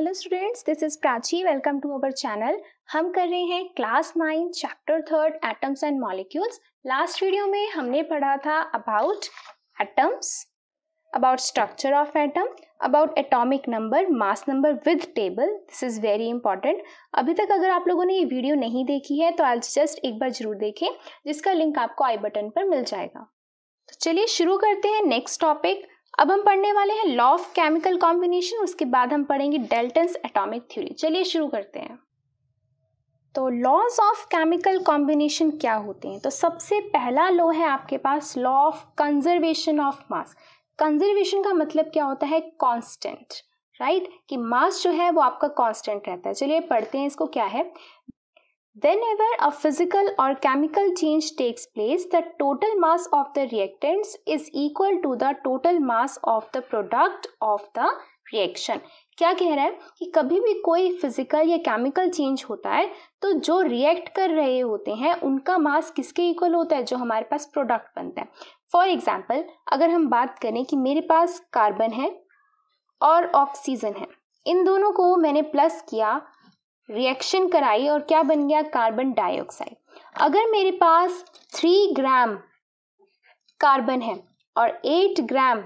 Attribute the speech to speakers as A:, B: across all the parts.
A: Hello students this is Prachi welcome to our channel हम कर रहे हैं class nine chapter third atoms and molecules last video में हमने पढ़ा था about atoms about structure of atom about atomic number mass number with table this is very important अभी तक अगर आप लोगों ने ये वीडियो नहीं देखी है तो आज जस्ट एक बार जरूर देखें जिसका लिंक आपको आई बटन पर मिल जाएगा तो चलिए शुरू करते हैं नेक्स्ट टॉपिक अब हम पढ़ने वाले हैं लॉ ऑफ केमिकल कॉम्बिनेशन उसके बाद हम पढ़ेंगे डेल्टन्स एटॉमिक थ्योरी चलिए शुरू करते हैं तो लॉज ऑफ केमिकल कॉम्बिनेशन क्या होते हैं तो सबसे पहला लॉ है आपके पास law of conservation of mass conservation का मतलब क्या होता है कांस्टेंट राइट right? कि मास जो है वो आपका कांस्टेंट रहता है चलिए पढ़ते हैं इसको क्या है Whenever a physical or chemical change takes place, the total mass of the reactants is equal to the total mass of the product of the reaction. क्या कह रहा है कि कभी भी कोई फिजिकल या केमिकल चेंज होता है तो जो रिएक्ट कर रहे होते हैं उनका मास किसके इक्वल होता है जो हमारे पास प्रोडक्ट बनता है फॉर एग्जाम्पल अगर हम बात करें कि मेरे पास कार्बन है और ऑक्सीजन है इन दोनों को मैंने प्लस किया रिएक्शन कराई और क्या बन गया कार्बन डाइऑक्साइड अगर मेरे पास थ्री ग्राम कार्बन है और एट ग्राम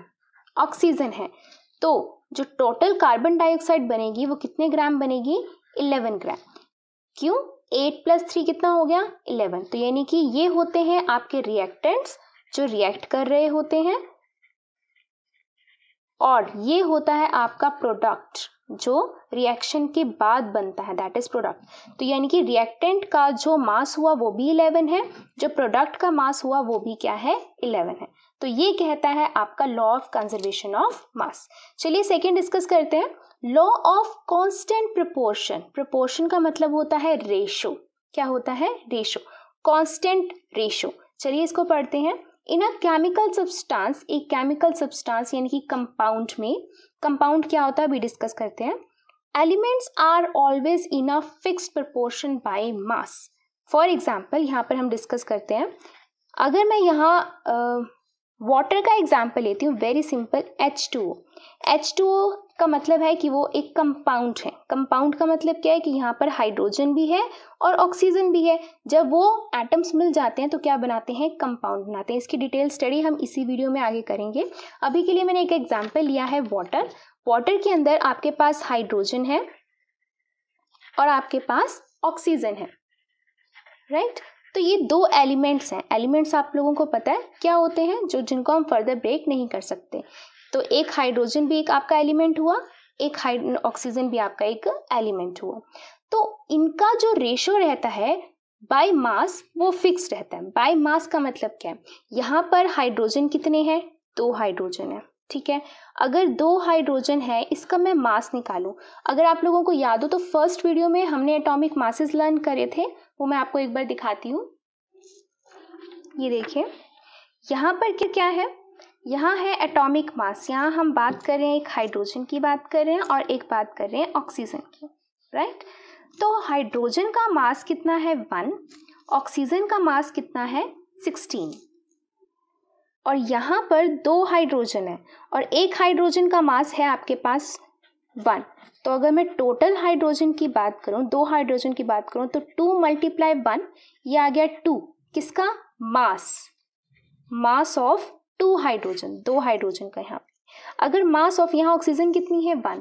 A: ऑक्सीजन है तो जो टोटल कार्बन डाइऑक्साइड बनेगी वो कितने ग्राम बनेगी इलेवन ग्राम क्यों एट प्लस थ्री कितना हो गया इलेवन तो यानी कि ये होते हैं आपके रिएक्टेंट्स जो रिएक्ट कर रहे होते हैं और ये होता है आपका प्रोडक्ट जो रिएक्शन के बाद बनता है दैट इज प्रोडक्ट तो यानी कि रिएक्टेंट का जो मास हुआ वो भी इलेवन है जो प्रोडक्ट का मास हुआ वो भी क्या है इलेवन है तो ये कहता है आपका law of conservation of mass चलिए सेकेंड डिस्कस करते हैं law of constant proportion proportion का मतलब होता है रेशो क्या होता है रेशो कॉन्स्टेंट रेशो चलिए इसको पढ़ते हैं इन अ केमिकल सब्सटेंस एक केमिकल सब्सटेंस यानी कि कंपाउंड में कंपाउंड क्या होता है अभी डिस्कस करते हैं elements are always in a fix proportion by mass for example यहाँ पर हम डिस्कस करते हैं अगर मैं यहाँ वाटर uh, का एग्जाम्पल लेती हूँ very simple H two O H two O का मतलब है कि वो एक कंपाउंड है कंपाउंड का मतलब क्या है कि यहाँ पर हाइड्रोजन भी है और ऑक्सीजन भी है जब वो एटम्स मिल जाते हैं तो क्या बनाते हैं कंपाउंड बनाते हैं इसकी डिटेल स्टडी हम इसी वीडियो में आगे करेंगे अभी के लिए मैंने एक एग्जाम्पल लिया है वाटर वाटर के अंदर आपके पास हाइड्रोजन है और आपके पास ऑक्सीजन है राइट right? तो ये दो एलिमेंट्स हैं एलिमेंट्स आप लोगों को पता है क्या होते हैं जो जिनको हम फर्दर ब्रेक नहीं कर सकते तो एक हाइड्रोजन भी एक आपका एलिमेंट हुआ एक ऑक्सीजन भी आपका एक एलिमेंट हुआ तो इनका जो रेशो रहता है बाय मास वो फिक्स रहता है बाय मास का मतलब क्या है यहाँ पर हाइड्रोजन कितने हैं दो हाइड्रोजन है ठीक है अगर दो हाइड्रोजन है इसका मैं मास निकालूं अगर आप लोगों को याद हो तो फर्स्ट वीडियो में हमने एटॉमिक मासेस लर्न करे थे वो मैं आपको एक बार दिखाती हूँ ये देखिए यहाँ पर क्या क्या है यहाँ है एटॉमिक मास यहाँ हम बात कर रहे हैं एक हाइड्रोजन की बात कर रहे हैं और एक बात कर रहे हैं ऑक्सीजन की राइट तो हाइड्रोजन का मास कितना है वन ऑक्सीजन का मास कितना है सिक्सटीन और यहाँ पर दो हाइड्रोजन है और एक हाइड्रोजन का मास है आपके पास वन तो अगर मैं टोटल हाइड्रोजन की बात करूँ दो हाइड्रोजन की बात करूँ तो टू मल्टीप्लाई वन ये आ गया टू किसका mass mass of two hydrogen दो हाइड्रोजन का यहाँ अगर मास ऑफ यहाँ ऑक्सीजन कितनी है वन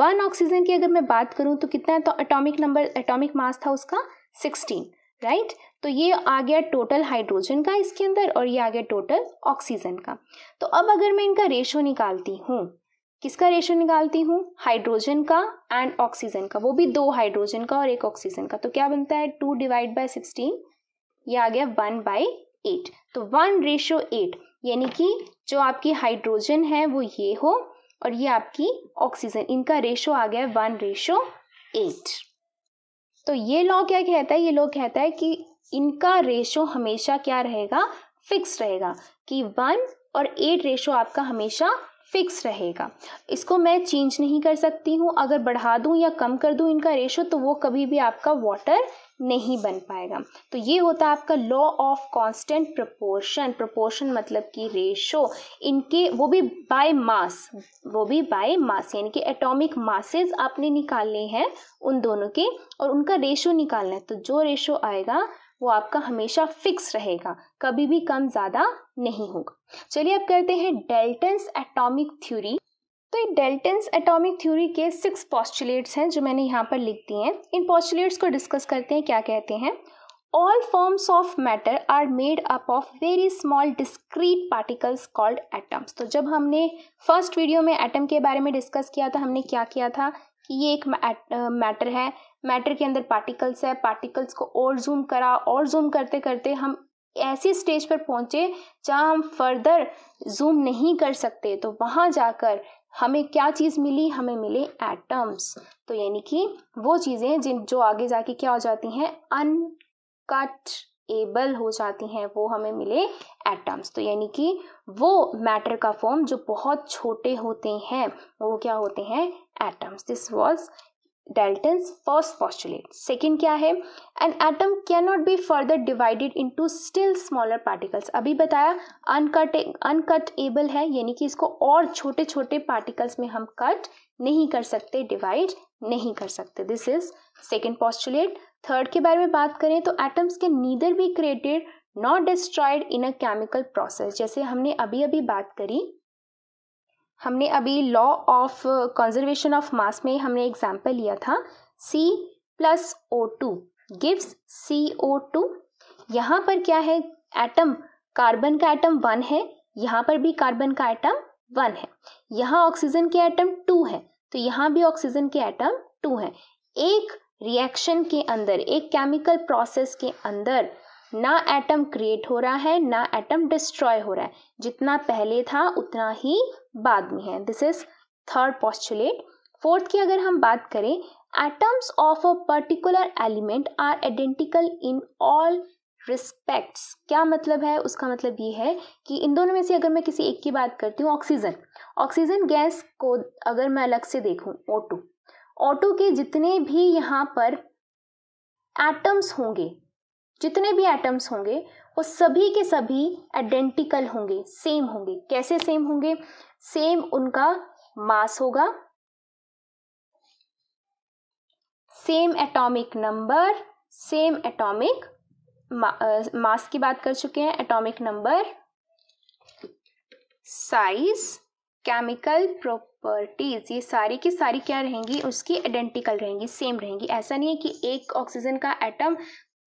A: वन ऑक्सीजन की अगर मैं बात करूँ तो कितना है तो एटॉमिक नंबर एटॉमिक मास था उसका सिक्सटीन राइट right? तो ये आ गया टोटल हाइड्रोजन का इसके अंदर और ये आ गया टोटल ऑक्सीजन का तो अब अगर मैं इनका रेशो निकालती हूँ किसका रेशो निकालती हूँ हाइड्रोजन का एंड ऑक्सीजन का वो भी दो हाइड्रोजन का और एक ऑक्सीजन का तो क्या बनता है टू डिवाइड बाय सिक्सटीन ये आ गया वन बाई एट तो वन रेशो एट यानी कि जो आपकी हाइड्रोजन है वो ये हो और ये आपकी ऑक्सीजन इनका रेशो आ गया वन रेशो एट तो ये लॉ क्या कहता है ये लॉ कहता है कि इनका रेशो हमेशा क्या रहेगा फिक्स रहेगा कि वन और एट रेशो आपका हमेशा फिक्स रहेगा इसको मैं चेंज नहीं कर सकती हूँ अगर बढ़ा दूँ या कम कर दूँ इनका रेशो तो वो कभी भी आपका वाटर नहीं बन पाएगा तो ये होता है आपका law of constant proportion proportion मतलब कि रेशो इनके वो भी बाय मास वो भी बाय मास यानी कि एटॉमिक मासेस आपने निकालने हैं उन दोनों के और उनका रेशो निकालना है तो जो रेशो आएगा वो आपका हमेशा फिक्स रहेगा कभी भी कम ज़्यादा नहीं होगा चलिए अब करते हैं डेल्टन्स एटॉमिक थ्योरी तो ये डेल्टन्स एटॉमिक थ्योरी के सिक्स पॉस्टुलेट्स हैं जो मैंने यहाँ पर लिख दिए हैं इन पॉस्टुलेट्स को डिस्कस करते हैं क्या कहते हैं all forms of matter are made up of very small discrete particles called atoms तो जब हमने फर्स्ट वीडियो में एटम के बारे में डिस्कस किया था हमने क्या किया था कि ये एक मैटर है मैटर के अंदर पार्टिकल्स है पार्टिकल्स को और जूम करा और जूम करते करते हम ऐसी स्टेज पर पहुंचे जहां हम फर्दर जूम नहीं कर सकते तो वहां जाकर हमें क्या चीज़ मिली हमें मिले एटम्स तो यानी कि वो चीज़ें जिन जो आगे जाके क्या हो जाती हैं अनकट एबल हो जाती हैं वो हमें मिले एटम्स तो यानी कि वो मैटर का फॉर्म जो बहुत छोटे होते हैं वो क्या होते हैं atoms this was Dalton first postulate second क्या है an atom can not be further divided to still smaller particles अभी बताया अनकट एबल है यानी कि इसको और छोटे छोटे पार्टिकल्स में हम कट नहीं कर सकते डिवाइड नहीं कर सकते this is second postulate third के बारे में बात करें तो एटम्स के neither be created not destroyed in a chemical process जैसे हमने अभी अभी बात करी हमने अभी law of conservation of mass में हमने एग्जाम्पल लिया था C plus O two gives C O two यहाँ पर क्या है एटम कार्बन का एटम वन है यहाँ पर भी कार्बन का एटम वन है यहाँ ऑक्सीजन के एटम टू है तो यहाँ भी ऑक्सीजन के एटम टू है एक रिएक्शन के अंदर एक केमिकल प्रोसेस के अंदर ना एटम क्रिएट हो रहा है ना एटम डिस्ट्रॉय हो रहा है जितना पहले था उतना ही बाद में है this is third postulate fourth की अगर हम बात करें atoms of a particular element are identical in all respects क्या मतलब है उसका मतलब ये है कि इन दोनों में से अगर मैं किसी एक की बात करती हूँ ऑक्सीजन ऑक्सीजन गैस को अगर मैं अलग से देखूँ ओ टू ऑटो के जितने भी यहाँ पर एटम्स होंगे जितने भी एटम्स होंगे वो सभी के सभी आइडेंटिकल होंगे सेम होंगे कैसे सेम होंगे सेम उनका मास होगा same atomic number same atomic mass की बात कर चुके हैं atomic number size chemical properties ये सारी की सारी क्या रहेंगी उसकी आइडेंटिकल रहेंगी सेम रहेंगी ऐसा नहीं है कि एक ऑक्सीजन का एटम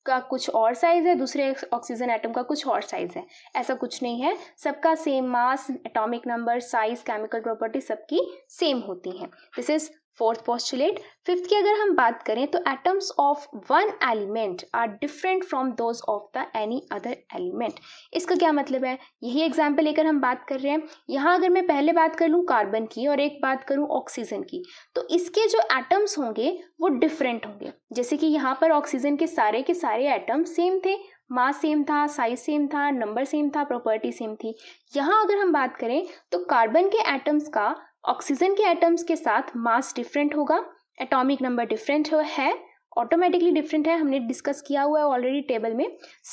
A: का कुछ और साइज़ है दूसरे ऑक्सीजन एटम का कुछ और साइज़ है ऐसा कुछ नहीं है सबका same mass atomic number size chemical property सबकी सेम होती हैं this is fourth postulate fifth की अगर हम बात करें तो atoms of one element are different from those of the any other element इसका क्या मतलब है यही एग्जाम्पल लेकर हम बात कर रहे हैं यहाँ अगर मैं पहले बात कर लूँ कार्बन की और एक बात करूँ ऑक्सीजन की तो इसके जो एटम्स होंगे वो डिफरेंट होंगे जैसे कि यहाँ पर ऑक्सीजन के सारे के सारे एटम्स सेम थे मास सेम था साइज सेम था नंबर सेम था प्रॉपर्टी सेम थी यहाँ अगर हम बात करें तो कार्बन के एटम्स का ऑक्सीजन के एटम्स के साथ मास डिफरेंट होगा एटॉमिक नंबर डिफरेंट है ऑटोमेटिकली डिफरेंट है हमने डिस्कस किया हुआ है ऑलरेडी टेबल में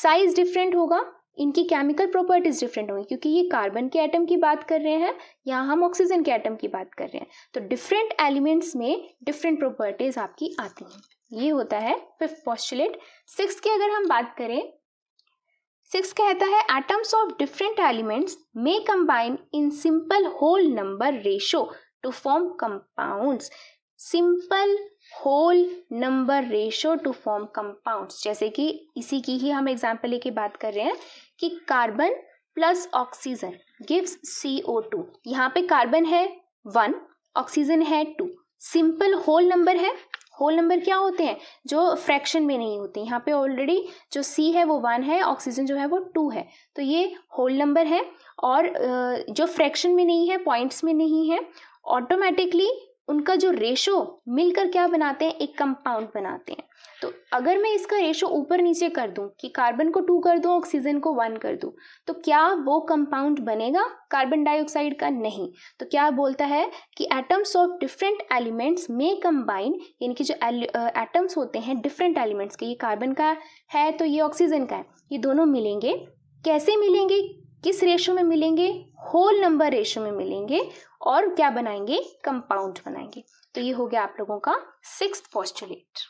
A: साइज डिफरेंट होगा इनकी केमिकल प्रॉपर्टीज डिफरेंट होंगी क्योंकि ये कार्बन के एटम की बात कर रहे हैं यहाँ हम ऑक्सीजन के एटम की बात कर रहे हैं तो डिफरेंट एलिमेंट्स में डिफरेंट प्रॉपर्टीज आपकी आती हैं ये होता है फिफ्थ पॉस्टुलेट सिक्स की अगर हम बात करें सिक्स कहता है atoms of different elements may combine in simple whole number ratio to form compounds simple whole number ratio to form compounds जैसे कि इसी की ही हम एग्जाम्पल लेके बात कर रहे हैं कि carbon plus oxygen gives C O two यहाँ पे कार्बन है वन ऑक्सीजन है टू सिंपल होल नंबर है होल नंबर क्या होते हैं जो फ्रैक्शन में नहीं होते यहाँ पे ऑलरेडी जो सी है वो वन है ऑक्सीजन जो है वो टू है तो ये होल नंबर है और जो फ्रैक्शन में नहीं है पॉइंट्स में नहीं है ऑटोमेटिकली उनका जो रेशो मिलकर क्या बनाते हैं एक कंपाउंड बनाते हैं तो अगर मैं इसका रेशो ऊपर नीचे कर दूं कि कार्बन को टू कर दूं ऑक्सीजन को वन कर दूं तो क्या वो कंपाउंड बनेगा कार्बन डाइऑक्साइड का नहीं तो क्या बोलता है कि atoms of different elements may combine यानी कि जो एटम्स होते हैं डिफरेंट एलिमेंट्स के ये कार्बन का है तो ये ऑक्सीजन का है ये दोनों मिलेंगे कैसे मिलेंगे किस रेशो में मिलेंगे होल नंबर रेशो में मिलेंगे और क्या बनाएंगे कंपाउंड बनाएंगे तो ये हो गया आप लोगों का सिक्स पॉस्टुलेट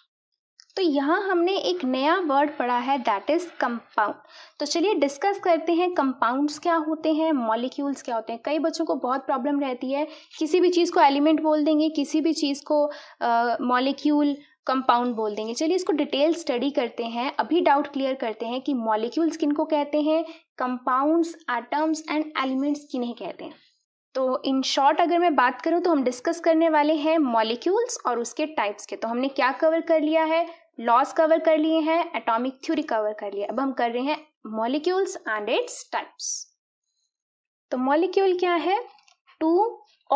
A: तो यहाँ हमने एक नया वर्ड पढ़ा है दैट इज कंपाउंड तो चलिए डिस्कस करते हैं कंपाउंड्स क्या होते हैं मॉलिक्यूल्स क्या होते हैं कई बच्चों को बहुत प्रॉब्लम रहती है किसी भी चीज़ को एलिमेंट बोल देंगे किसी भी चीज़ को मॉलिक्यूल uh, कंपाउंड बोल देंगे चलिए इसको डिटेल स्टडी करते हैं अभी डाउट क्लियर करते हैं कि मॉलिक्यूल्स किनको कहते हैं कंपाउंड्स एटम्स एंड एलिमेंट्स की नहीं कहते हैं तो इन शॉर्ट अगर मैं बात करूं तो हम डिस्कस करने वाले हैं मॉलिक्यूल्स और उसके टाइप्स के तो हमने क्या कवर कर लिया है लॉस कवर कर लिए हैं एटॉमिक थ्योरी कवर कर लिया अब हम कर रहे हैं मॉलिक्यूल्स एंड इट्स टाइप्स तो मॉलिक्यूल क्या है टू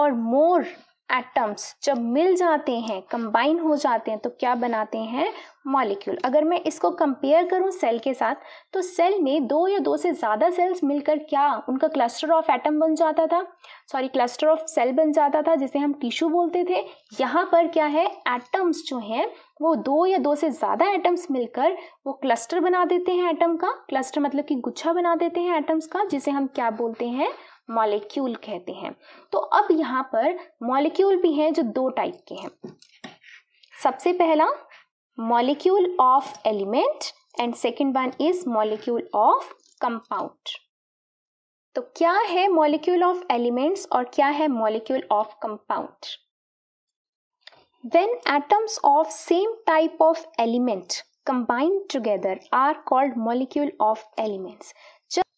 A: और मोर एटम्स जब मिल जाते हैं कंबाइन हो जाते हैं तो क्या बनाते हैं मॉलिक्यूल अगर मैं इसको कंपेयर करूं सेल के साथ तो सेल में दो या दो से ज़्यादा सेल्स मिलकर क्या उनका क्लस्टर ऑफ एटम बन जाता था सॉरी क्लस्टर ऑफ सेल बन जाता था जिसे हम टिश्यू बोलते थे यहाँ पर क्या है एटम्स जो हैं वो दो या दो से ज़्यादा एटम्स मिलकर वो क्लस्टर बना देते हैं एटम का क्लस्टर मतलब कि गुच्छा बना देते हैं एटम्स का जिसे हम क्या बोलते हैं मॉलिक्यूल कहते हैं तो अब यहाँ पर मॉलिक्यूल भी हैं जो दो टाइप के हैं सबसे पहला molecule of element and second one is molecule of compound तो क्या है मॉलिक्यूल ऑफ एलिमेंट्स और क्या है molecule of compound When atoms of same type of element combine together are called molecule of elements.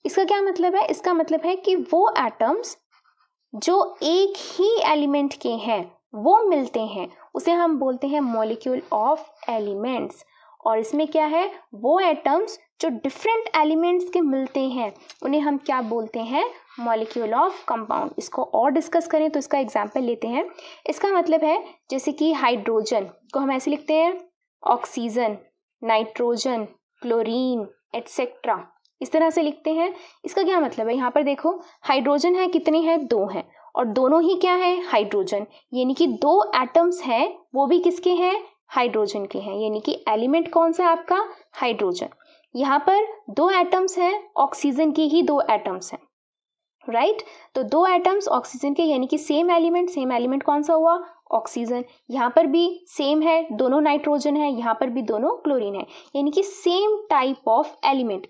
A: इसका क्या मतलब है इसका मतलब है कि वो atoms जो एक ही element के हैं वो मिलते हैं उसे हम बोलते हैं molecule of elements और इसमें क्या है वो एटम्स जो डिफरेंट एलिमेंट्स के मिलते हैं उन्हें हम क्या बोलते हैं मॉलिक्यूल ऑफ कंपाउंड इसको और डिस्कस करें तो इसका एग्जाम्पल लेते हैं इसका मतलब है जैसे कि हाइड्रोजन को हम ऐसे लिखते हैं ऑक्सीजन नाइट्रोजन क्लोरीन एट्सेट्रा इस तरह से लिखते हैं इसका क्या मतलब है यहाँ पर देखो हाइड्रोजन है कितने हैं दो हैं और दोनों ही क्या है हाइड्रोजन यानी कि दो एटम्स हैं वो भी किसके हैं हाइड्रोजन के हैं यानी कि एलिमेंट कौन सा है आपका हाइड्रोजन यहाँ पर दो एटम्स हैं ऑक्सीजन के ही दो एटम्स हैं राइट right? तो दो एटम्स ऑक्सीजन के यानी कि सेम एलिमेंट सेम एलिमेंट कौन सा हुआ ऑक्सीजन यहाँ पर भी सेम है दोनों नाइट्रोजन है यहाँ पर भी दोनों क्लोरीन है यानी कि सेम टाइप ऑफ एलिमेंट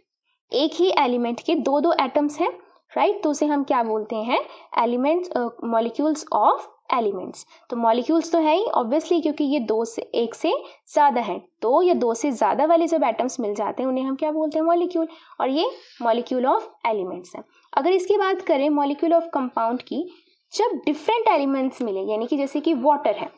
A: एक ही एलिमेंट के दो दो एटम्स हैं राइट right? तो उसे हम क्या बोलते हैं एलिमेंट्स मॉलिक्यूल्स ऑफ एलिमेंट्स तो मॉलिक्यूल्स तो है ही ऑब्वियसली क्योंकि ये दो से एक से ज़्यादा है दो या दो से ज़्यादा वाले जब एटम्स मिल जाते हैं उन्हें हम क्या बोलते हैं मॉलिक्यूल और ये मॉलिक्यूल ऑफ एलिमेंट्स हैं अगर इसकी बात करें मॉलिक्यूल ऑफ कंपाउंड की जब डिफरेंट एलिमेंट्स मिले यानी कि जैसे कि वाटर है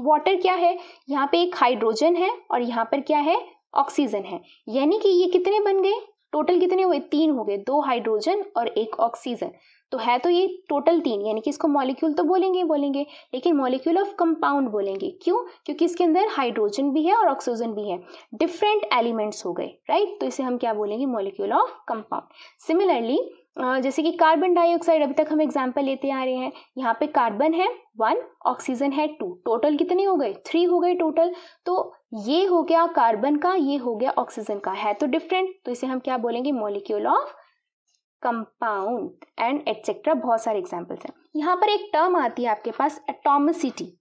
A: वाटर क्या है यहाँ पे एक हाइड्रोजन है और यहाँ पर क्या है ऑक्सीजन है यानी कि ये कितने बन गए टोटल कितने हुए तीन हो गए दो हाइड्रोजन और एक ऑक्सीजन तो है तो ये टोटल तीन यानी कि इसको मॉलिक्यूल तो बोलेंगे बोलेंगे लेकिन मॉलिक्यूल ऑफ कंपाउंड बोलेंगे क्यों क्योंकि इसके अंदर हाइड्रोजन भी है और ऑक्सीजन भी है डिफरेंट एलिमेंट्स हो गए राइट तो इसे हम क्या बोलेंगे मॉलिक्यूल ऑफ कंपाउंड सिमिलरली जैसे कि कार्बन डाइऑक्साइड अभी तक हम एग्जाम्पल लेते आ रहे हैं यहाँ पे कार्बन है वन ऑक्सीजन है टू टोटल कितने हो गए थ्री हो गए टोटल तो ये हो गया कार्बन का ये हो गया ऑक्सीजन का है तो डिफरेंट तो इसे हम क्या बोलेंगे molecule of compound and etcetera बहुत सारे एग्जाम्पल्स हैं यहाँ पर एक टर्म आती है आपके पास एटोमिसिटी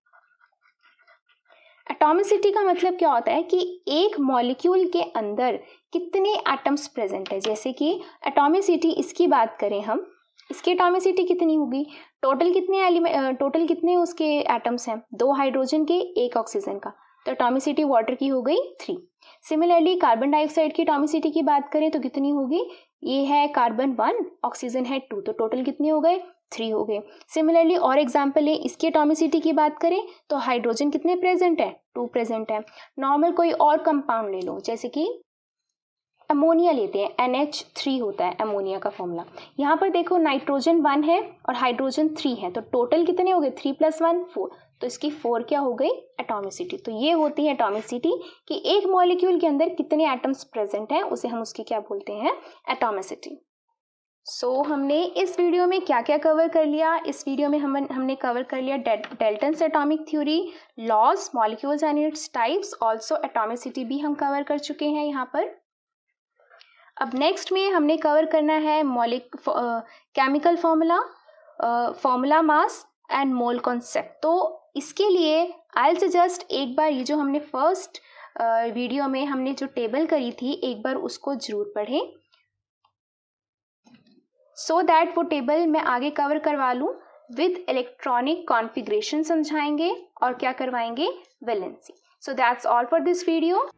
A: एटॉमिसिटी का मतलब क्या होता है कि एक मॉलिक्यूल के अंदर कितने एटम्स प्रेजेंट है जैसे कि एटॉमिसिटी इसकी बात करें हम इसकी एटॉमिसिटी कितनी होगी टोटल कितने एलिमेंट टोटल कितने उसके एटम्स हैं दो हाइड्रोजन के एक ऑक्सीजन का तो एटॉमिसिटी वाटर की हो गई थ्री सिमिलरली कार्बन डाइऑक्साइड की एटॉमिसिटी की बात करें तो कितनी होगी ये है कार्बन वन ऑक्सीजन है टू तो टोटल कितने हो गए थ्री हो गए सिमिलरली और एग्जाम्पल लें इसकी एटोमिसिटी की बात करें तो हाइड्रोजन कितने प्रेजेंट है टू प्रेजेंट है नॉर्मल कोई और कंपाउंड ले लो जैसे कि अमोनिया लेते हैं एन एच थ्री होता है अमोनिया का फॉर्मूला यहाँ पर देखो नाइट्रोजन वन है और हाइड्रोजन थ्री है तो टोटल कितने हो गए थ्री प्लस वन फोर तो इसकी फोर क्या हो गई एटोमिसिटी तो ये होती है एटोमिसिटी कि एक मॉलिक्यूल के अंदर कितने एटम्स प्रेजेंट हैं उसे हम उसकी क्या बोलते हैं एटोमिसिटी सो so, हमने इस वीडियो में क्या क्या कवर कर लिया इस वीडियो में हम हमने कवर कर लिया Dalton atomic theory laws molecules and its types also atomicity भी हम कवर कर चुके हैं यहाँ पर अब नेक्स्ट में हमने कवर करना है मॉलिक chemical formula formula mass and mole concept तो इसके लिए आई जस्ट एक बार ये जो हमने फर्स्ट वीडियो में हमने जो टेबल करी थी एक बार उसको जरूर पढ़ें सो दैट वो टेबल मैं आगे कवर करवा लूँ विद इलेक्ट्रॉनिक कॉन्फिग्रेशन समझाएंगे और क्या करवाएंगे valency so that's all for this video